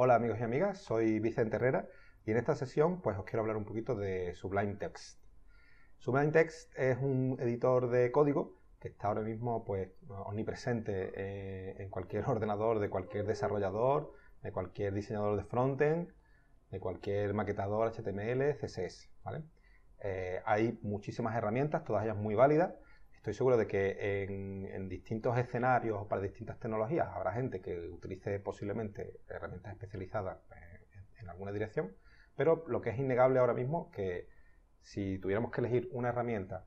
Hola amigos y amigas, soy Vicente Herrera y en esta sesión pues os quiero hablar un poquito de Sublime Text. Sublime Text es un editor de código que está ahora mismo pues omnipresente eh, en cualquier ordenador de cualquier desarrollador, de cualquier diseñador de frontend, de cualquier maquetador HTML, CSS, ¿vale? Eh, hay muchísimas herramientas, todas ellas muy válidas, estoy seguro de que en, distintos escenarios o para distintas tecnologías habrá gente que utilice posiblemente herramientas especializadas eh, en, alguna dirección, pero lo que es innegable ahora mismo que si tuviéramos que elegir una herramienta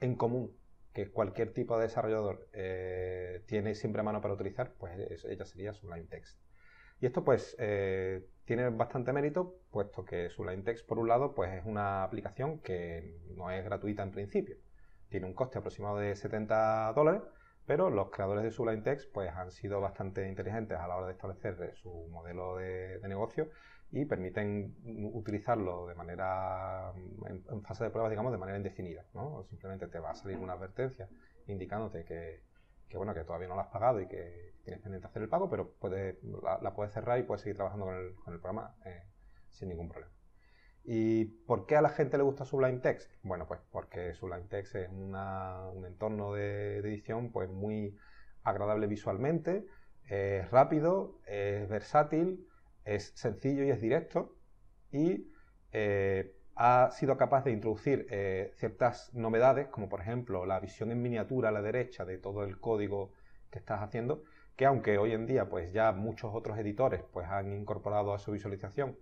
en común que cualquier tipo de desarrollador eh, tiene siempre a mano para utilizar, pues ella sería Sublime Text. Y esto pues eh, tiene bastante mérito, puesto que Sublime Text, por un lado, pues es una aplicación que no es gratuita en principio tiene un coste aproximado de 70 dólares, pero los creadores de su pues, han sido bastante inteligentes a la hora de establecer eh, su modelo de, negocio y permiten utilizarlo de manera, en, fase de pruebas, digamos, de manera indefinida. Simplemente te va a salir una advertencia indicándote que, bueno, que todavía no lo has pagado y que tienes pendiente hacer el pago, pero puedes, la, puedes cerrar y puedes seguir trabajando con el, con el programa eh, sin ningún problema. ¿Y por qué a la gente le gusta Sublime Text? Bueno, pues porque Sublime Text es un entorno de, edición pues muy agradable visualmente, es rápido, es versátil, es sencillo y es directo y eh, ha sido capaz de introducir eh, ciertas novedades, como por ejemplo la visión en miniatura a la derecha de todo el código que estás haciendo, que aunque hoy en día pues ya muchos otros editores pues, han incorporado a su visualización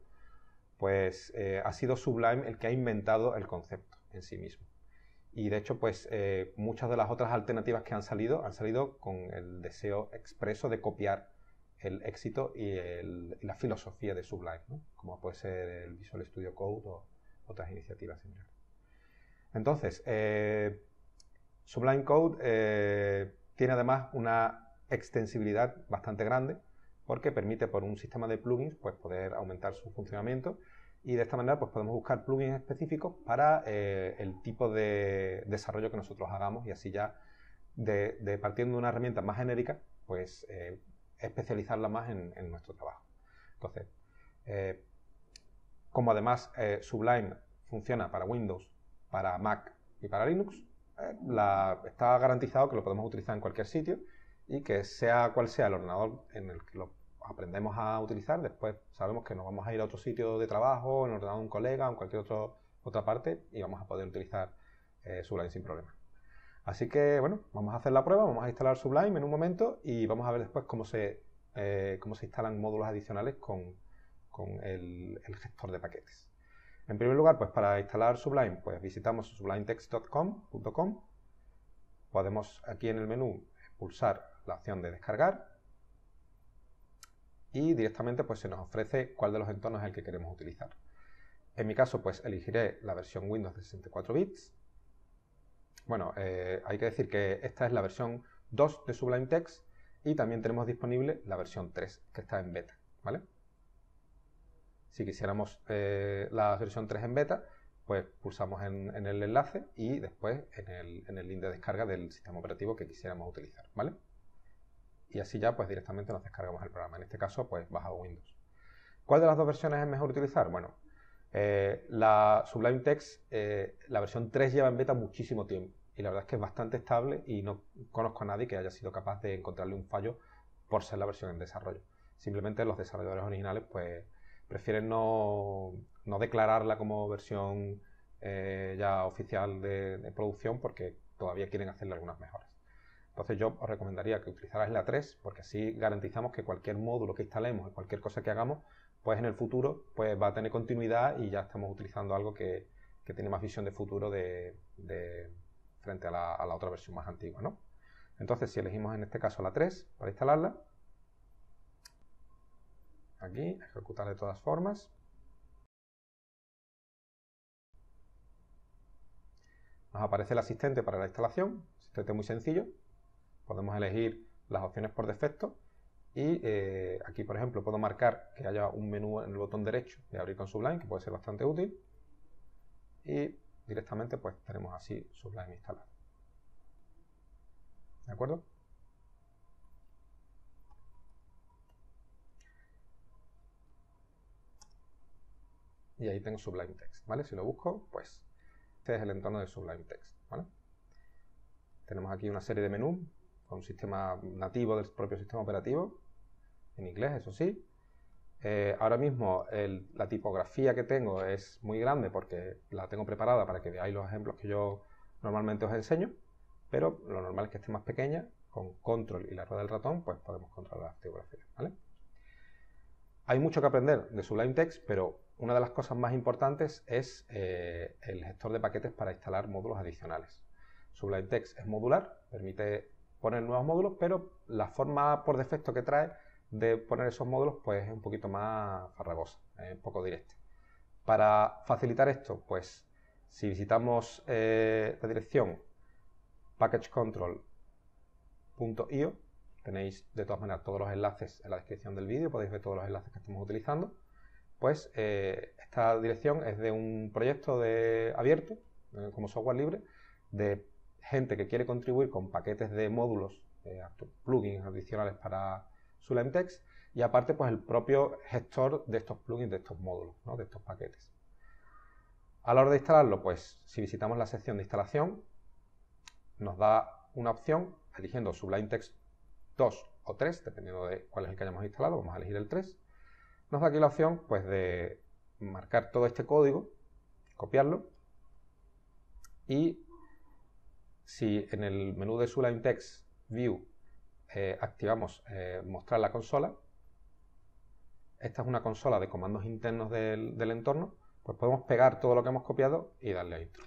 pues eh, ha sido Sublime el que ha inventado el concepto en sí mismo. Y de hecho, pues eh, muchas de las otras alternativas que han salido han salido con el deseo expreso de copiar el éxito y, la filosofía de Sublime, como puede ser el Visual Studio Code o otras iniciativas similares. Entonces, eh, Sublime Code tiene además una extensibilidad bastante grande porque permite por un sistema de plugins pues, poder aumentar su funcionamiento y de esta manera pues, podemos buscar plugins específicos para eh, el tipo de desarrollo que nosotros hagamos y así ya partiendo de una herramienta más genérica, pues eh, especializarla más en, nuestro trabajo. Entonces, eh, como además Sublime funciona para Windows, para Mac y para Linux, está garantizado que lo podemos utilizar en cualquier sitio y que sea cual sea el ordenador en el que lo aprendemos a utilizar, después sabemos que nos vamos a ir a otro sitio de trabajo, en ordenador de un colega, en cualquier otro, otra parte y vamos a poder utilizar eh, Sublime sin problema. Así que bueno, vamos a hacer la prueba, vamos a instalar Sublime en un momento y vamos a ver después cómo se, eh, cómo se instalan módulos adicionales con, con el, gestor de paquetes. En primer lugar, pues para instalar Sublime, pues visitamos sublimetext.com Podemos aquí en el menú pulsar la opción de descargar y directamente pues, se nos ofrece cuál de los entornos es el que queremos utilizar. En mi caso, pues elegiré la versión Windows de 64 bits. Bueno, eh, hay que decir que esta es la versión 2 de Sublime Text y también tenemos disponible la versión 3, que está en beta, ¿vale? Si quisiéramos eh, la versión 3 en beta, pues pulsamos en, el enlace y después en el, en el link de descarga del sistema operativo que quisiéramos utilizar, ¿vale? y así ya pues directamente nos descargamos el programa. En este caso pues baja Windows. ¿Cuál de las dos versiones es mejor utilizar? Bueno, eh, la Sublime Text, eh, la versión 3 lleva en beta muchísimo tiempo y la verdad es que es bastante estable y no conozco a nadie que haya sido capaz de encontrarle un fallo por ser la versión en desarrollo. Simplemente los desarrolladores originales pues prefieren no, declararla como versión eh, ya oficial de, de producción porque todavía quieren hacerle algunas mejoras. Entonces yo os recomendaría que utilizarais la 3 porque así garantizamos que cualquier módulo que instalemos, cualquier cosa que hagamos, pues en el futuro pues va a tener continuidad y ya estamos utilizando algo que, tiene más visión de futuro de, frente a la, otra versión más antigua. Entonces si elegimos en este caso la 3 para instalarla, aquí, ejecutar de todas formas, nos aparece el asistente para la instalación, asistente muy sencillo, Podemos elegir las opciones por defecto y eh, aquí, por ejemplo, puedo marcar que haya un menú en el botón derecho de abrir con Sublime, que puede ser bastante útil. Y directamente pues tenemos así Sublime instalado. ¿De acuerdo? Y ahí tengo Sublime Text, ¿vale? Si lo busco, pues este es el entorno de Sublime Text, Tenemos aquí una serie de menús con sistema nativo del propio sistema operativo, en inglés, eso sí. Eh, ahora mismo la tipografía que tengo es muy grande porque la tengo preparada para que veáis los ejemplos que yo normalmente os enseño, pero lo normal es que esté más pequeña. Con control y la rueda del ratón, pues podemos controlar la tipografía Hay mucho que aprender de Sublime Text, pero una de las cosas más importantes es eh, el gestor de paquetes para instalar módulos adicionales. Sublime Text es modular, permite poner nuevos módulos, pero la forma por defecto que trae de poner esos módulos pues es un poquito más farragosa, un poco directa. Para facilitar esto, pues si visitamos eh, la dirección packagecontrol.io, tenéis de todas maneras todos los enlaces en la descripción del vídeo, podéis ver todos los enlaces que estamos utilizando, pues eh, esta dirección es de un proyecto de abierto, eh, como software libre, de gente que quiere contribuir con paquetes de módulos, eh, plugins adicionales para su y aparte pues el propio gestor de estos plugins, de estos módulos, de estos paquetes. A la hora de instalarlo, pues si visitamos la sección de instalación, nos da una opción eligiendo Sublime Text 2 o 3, dependiendo de cuál es el que hayamos instalado, vamos a elegir el 3. Nos da aquí la opción pues, de marcar todo este código, copiarlo y si en el menú de Sublime Text View eh, activamos eh, mostrar la consola, esta es una consola de comandos internos del, entorno, pues podemos pegar todo lo que hemos copiado y darle a intro.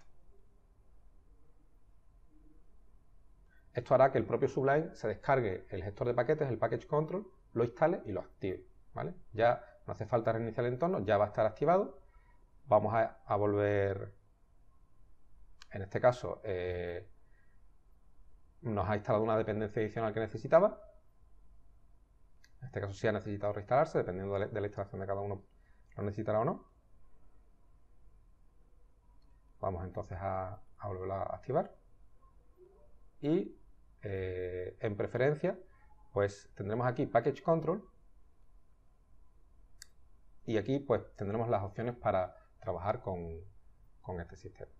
Esto hará que el propio Sublime se descargue el gestor de paquetes, el package control, lo instale y lo active. Ya no hace falta reiniciar el entorno, ya va a estar activado. Vamos a, volver, en este caso, eh, nos ha instalado una dependencia adicional que necesitaba. En este caso sí ha necesitado reinstalarse, dependiendo de la instalación de cada uno lo necesitará o no. Vamos entonces a, volverla a activar. Y eh, en preferencia, pues tendremos aquí Package Control. Y aquí pues tendremos las opciones para trabajar con, con este sistema.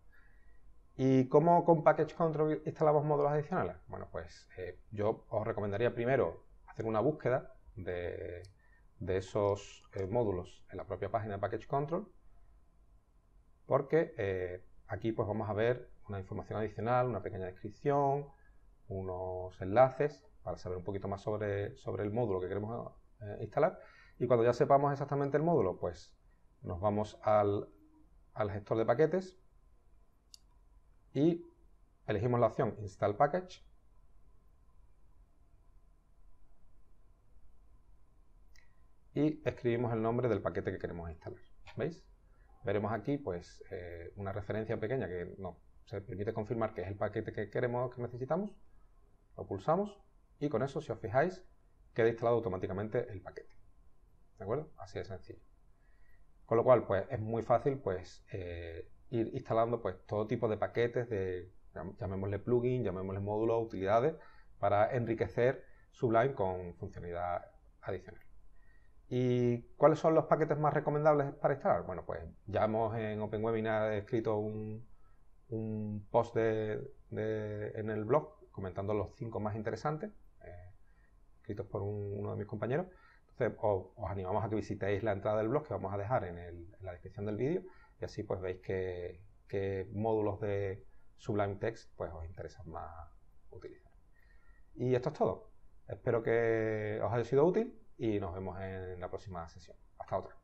¿Y cómo con Package Control instalamos módulos adicionales? Bueno, pues eh, yo os recomendaría primero hacer una búsqueda de, esos eh, módulos en la propia página de Package Control, porque eh, aquí pues vamos a ver una información adicional, una pequeña descripción, unos enlaces para saber un poquito más sobre, sobre el módulo que queremos instalar. Y cuando ya sepamos exactamente el módulo, pues nos vamos al gestor de paquetes y elegimos la opción Install Package. Y escribimos el nombre del paquete que queremos instalar. ¿Veis? Veremos aquí pues, eh, una referencia pequeña que nos se permite confirmar que es el paquete que queremos, que necesitamos. Lo pulsamos y con eso, si os fijáis, queda instalado automáticamente el paquete. ¿De acuerdo? Así de sencillo. Con lo cual, pues es muy fácil pues, eh, ir instalando pues todo tipo de paquetes de, llamémosle plugin, llamémosle módulos, utilidades, para enriquecer Sublime con funcionalidad adicional. ¿Y cuáles son los paquetes más recomendables para instalar? Bueno, pues ya hemos en Open Webinar escrito un, un post de, en el blog comentando los cinco más interesantes, eh, escritos por uno de mis compañeros. Entonces, os, animamos a que visitéis la entrada del blog que vamos a dejar en, en la descripción del vídeo y así pues veis qué, módulos de Sublime Text pues os interesan más utilizar. Y esto es todo. Espero que os haya sido útil y nos vemos en la próxima sesión. Hasta otra.